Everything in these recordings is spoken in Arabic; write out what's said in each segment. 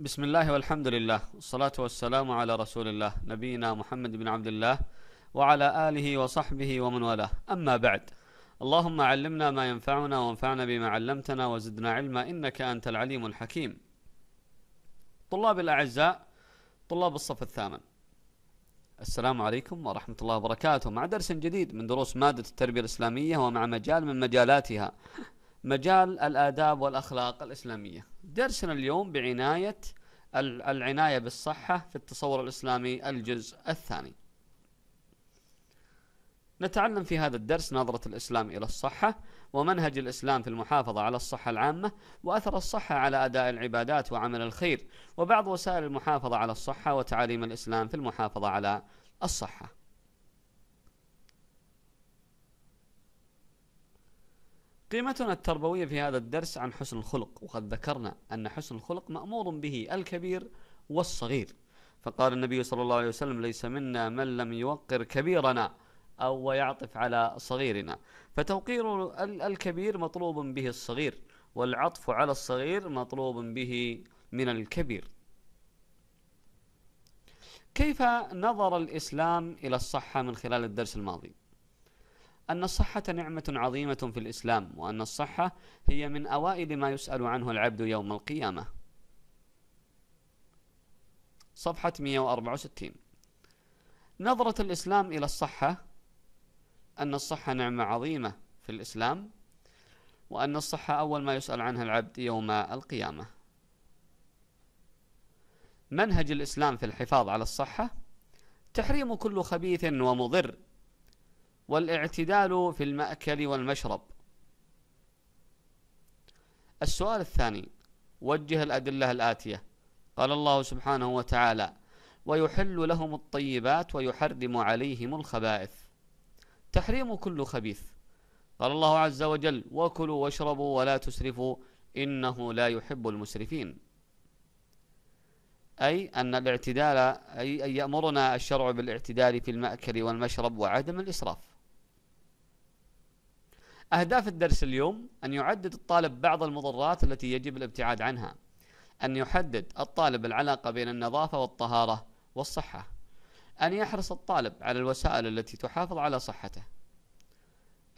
بسم الله والحمد لله والصلاة والسلام على رسول الله نبينا محمد بن عبد الله وعلى آله وصحبه ومن والاه أما بعد اللهم علمنا ما ينفعنا وانفعنا بما علمتنا وزدنا علما إنك أنت العليم الحكيم طلاب الأعزاء طلاب الصف الثامن السلام عليكم ورحمة الله وبركاته مع درس جديد من دروس مادة التربية الإسلامية ومع مجال من مجالاتها مجال الآداب والأخلاق الإسلامية درسنا اليوم بعناية العناية بالصحة في التصور الإسلامي الجزء الثاني نتعلم في هذا الدرس نظرة الإسلام إلى الصحة ومنهج الإسلام في المحافظة على الصحة العامة وأثر الصحة على أداء العبادات وعمل الخير وبعض وسائل المحافظة على الصحة وتعاليم الإسلام في المحافظة على الصحة قيمتنا التربوية في هذا الدرس عن حسن الخلق وقد ذكرنا أن حسن الخلق مأمور به الكبير والصغير فقال النبي صلى الله عليه وسلم ليس منا من لم يوقر كبيرنا أو يعطف على صغيرنا فتوقير الكبير مطلوب به الصغير والعطف على الصغير مطلوب به من الكبير كيف نظر الإسلام إلى الصحة من خلال الدرس الماضي؟ أن الصحة نعمة عظيمة في الإسلام وأن الصحة هي من أوائل ما يسأل عنه العبد يوم القيامة صفحة 164 نظرة الإسلام إلى الصحة أن الصحة نعمة عظيمة في الإسلام وأن الصحة أول ما يسأل عنها العبد يوم القيامة منهج الإسلام في الحفاظ على الصحة تحريم كل خبيث ومضر والاعتدال في المأكل والمشرب السؤال الثاني وجه الأدلة الآتية قال الله سبحانه وتعالى ويحل لهم الطيبات ويحرم عليهم الخبائث تحريم كل خبيث قال الله عز وجل وكلوا واشربوا ولا تسرفوا إنه لا يحب المسرفين أي أن الاعتدال أي يأمرنا الشرع بالاعتدال في المأكل والمشرب وعدم الإسراف أهداف الدرس اليوم أن يعدد الطالب بعض المضرات التي يجب الابتعاد عنها أن يحدد الطالب العلاقة بين النظافة والطهارة والصحة أن يحرص الطالب على الوسائل التي تحافظ على صحته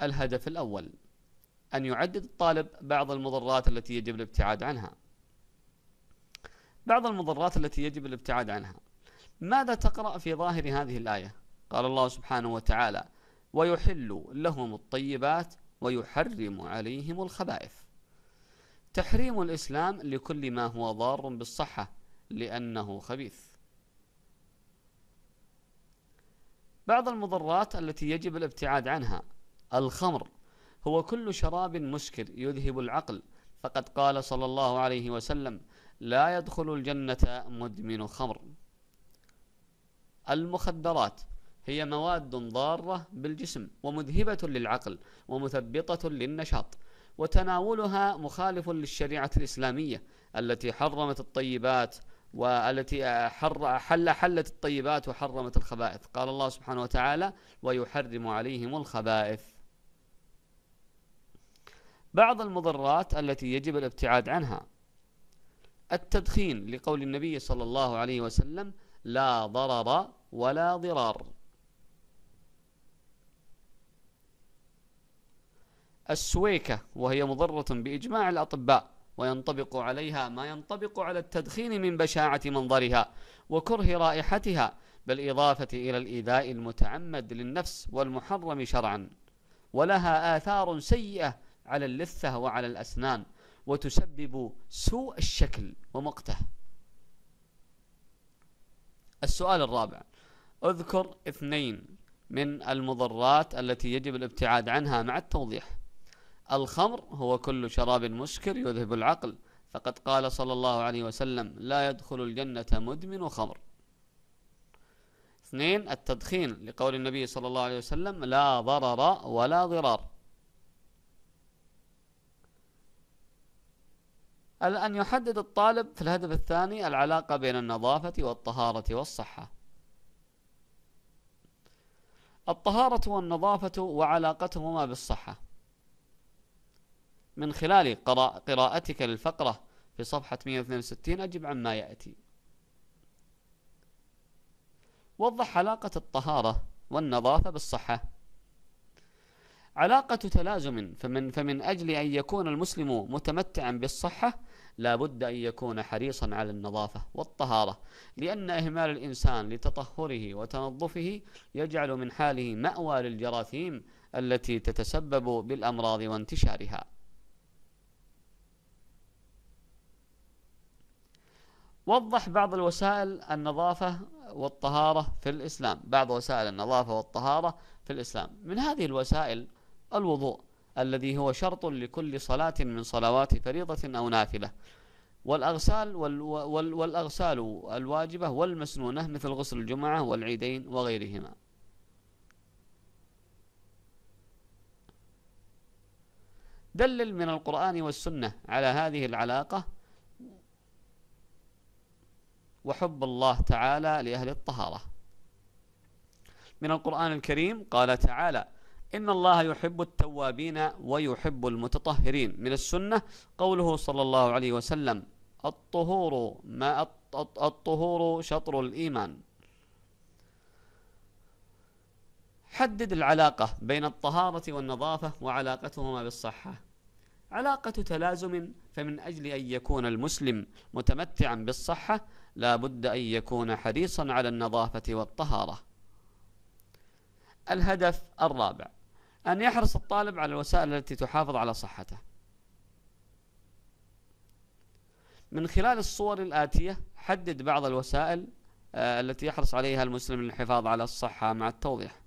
الهدف الأول أن يعدد الطالب بعض المضرات التي يجب الابتعاد عنها بعض المضرات التي يجب الابتعاد عنها ماذا تقرأ في ظاهر هذه الآية؟ قال الله سبحانه وتعالى: ويحل لهم الطيبات ويحرم عليهم الخبائث تحريم الإسلام لكل ما هو ضار بالصحة لأنه خبيث بعض المضرات التي يجب الابتعاد عنها الخمر هو كل شراب مسكر يذهب العقل فقد قال صلى الله عليه وسلم لا يدخل الجنة مدمن خمر المخدرات هي مواد ضارة بالجسم ومذهبة للعقل ومثبطة للنشاط وتناولها مخالف للشريعة الإسلامية التي حرمت الطيبات والتي حر حل حلت الطيبات وحرمت الخبائث قال الله سبحانه وتعالى ويحرم عليهم الخبائث بعض المضرات التي يجب الابتعاد عنها التدخين لقول النبي صلى الله عليه وسلم لا ضرر ولا ضرار السويكة وهي مضرة بإجماع الأطباء وينطبق عليها ما ينطبق على التدخين من بشاعة منظرها وكره رائحتها بالإضافة إلى الإيذاء المتعمد للنفس والمحرم شرعا ولها آثار سيئة على اللثة وعلى الأسنان وتسبب سوء الشكل ومقته السؤال الرابع اذكر اثنين من المضرات التي يجب الابتعاد عنها مع التوضيح الخمر هو كل شراب مسكر يذهب العقل فقد قال صلى الله عليه وسلم لا يدخل الجنة مدمن خمر اثنين التدخين لقول النبي صلى الله عليه وسلم لا ضرر ولا ضرار أن يحدد الطالب في الهدف الثاني العلاقة بين النظافة والطهارة والصحة الطهارة والنظافة وعلاقتهما بالصحة من خلال قراءتك للفقرة في صفحة 162 أجب عما يأتي وضح علاقة الطهارة والنظافة بالصحة علاقة تلازم فمن, فمن أجل أن يكون المسلم متمتعا بالصحة لا بد أن يكون حريصا على النظافة والطهارة لأن إهمال الإنسان لتطهره وتنظفه يجعل من حاله مأوى للجراثيم التي تتسبب بالأمراض وانتشارها وضح بعض الوسائل النظافة والطهارة في الإسلام بعض وسائل النظافة والطهارة في الإسلام من هذه الوسائل الوضوء الذي هو شرط لكل صلاة من صلوات فريضة أو نافلة والأغسال وال وال والأغسال الواجبة والمسنونة مثل غسل الجمعة والعيدين وغيرهما دلل من القرآن والسنة على هذه العلاقة وحب الله تعالى لأهل الطهارة من القرآن الكريم قال تعالى إن الله يحب التوابين ويحب المتطهرين من السنة قوله صلى الله عليه وسلم الطهور ما الطهور شطر الإيمان حدد العلاقة بين الطهارة والنظافة وعلاقتهما بالصحة علاقة تلازم فمن أجل أن يكون المسلم متمتعا بالصحة لا بد أن يكون حريصا على النظافة والطهارة الهدف الرابع أن يحرص الطالب على الوسائل التي تحافظ على صحته من خلال الصور الآتية حدد بعض الوسائل آه، التي يحرص عليها المسلم للحفاظ على الصحة مع التوضيح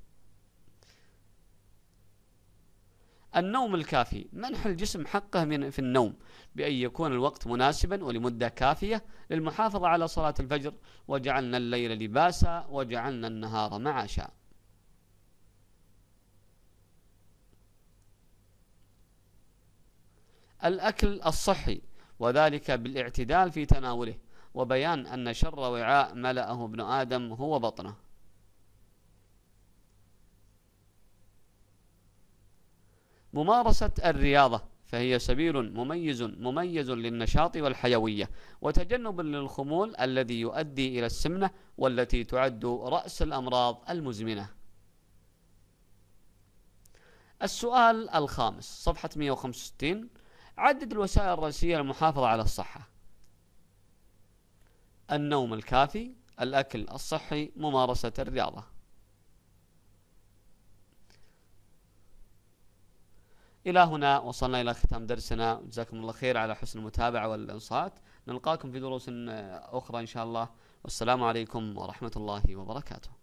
النوم الكافي منح الجسم حقه من في النوم بأن يكون الوقت مناسبا ولمدة كافية للمحافظة على صلاة الفجر وجعلنا الليل لباسا وجعلنا النهار معاشا الأكل الصحي وذلك بالاعتدال في تناوله وبيان أن شر وعاء ملأه ابن آدم هو بطنه ممارسة الرياضة فهي سبيل مميز مميز للنشاط والحيوية وتجنب للخمول الذي يؤدي إلى السمنة والتي تعد رأس الأمراض المزمنة السؤال الخامس صفحة 165 عدد الوسائل الرئيسية للمحافظة على الصحة النوم الكافي الأكل الصحي ممارسة الرياضة إلى هنا وصلنا إلى ختام درسنا جزاكم الله خير على حسن المتابعة والإنصات نلقاكم في دروس أخرى إن شاء الله والسلام عليكم ورحمة الله وبركاته